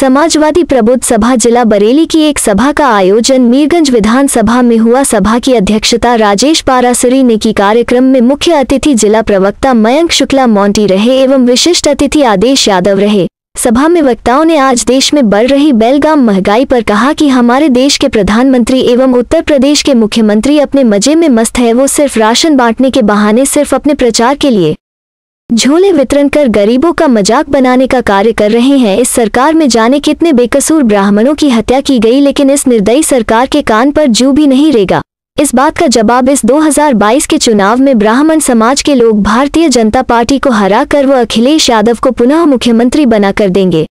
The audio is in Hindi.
समाजवादी प्रबुद्ध सभा जिला बरेली की एक सभा का आयोजन मीरगंज विधानसभा में हुआ सभा की अध्यक्षता राजेश पारासुरी ने की कार्यक्रम में मुख्य अतिथि जिला प्रवक्ता मयंक शुक्ला मोंटी रहे एवं विशिष्ट अतिथि आदेश यादव रहे सभा में वक्ताओं ने आज देश में बढ़ रही बेलगाम महंगाई पर कहा कि हमारे देश के प्रधानमंत्री एवं उत्तर प्रदेश के मुख्यमंत्री अपने मजे में मस्त है वो सिर्फ राशन बांटने के बहाने सिर्फ अपने प्रचार के लिए झोले वितरण कर गरीबों का मजाक बनाने का कार्य कर रहे हैं इस सरकार में जाने कितने बेकसूर ब्राह्मणों की हत्या की गई लेकिन इस निर्दयी सरकार के कान पर जू भी नहीं रेगा इस बात का जवाब इस 2022 के चुनाव में ब्राह्मण समाज के लोग भारतीय जनता पार्टी को हरा कर व अखिलेश यादव को पुनः मुख्यमंत्री बनाकर देंगे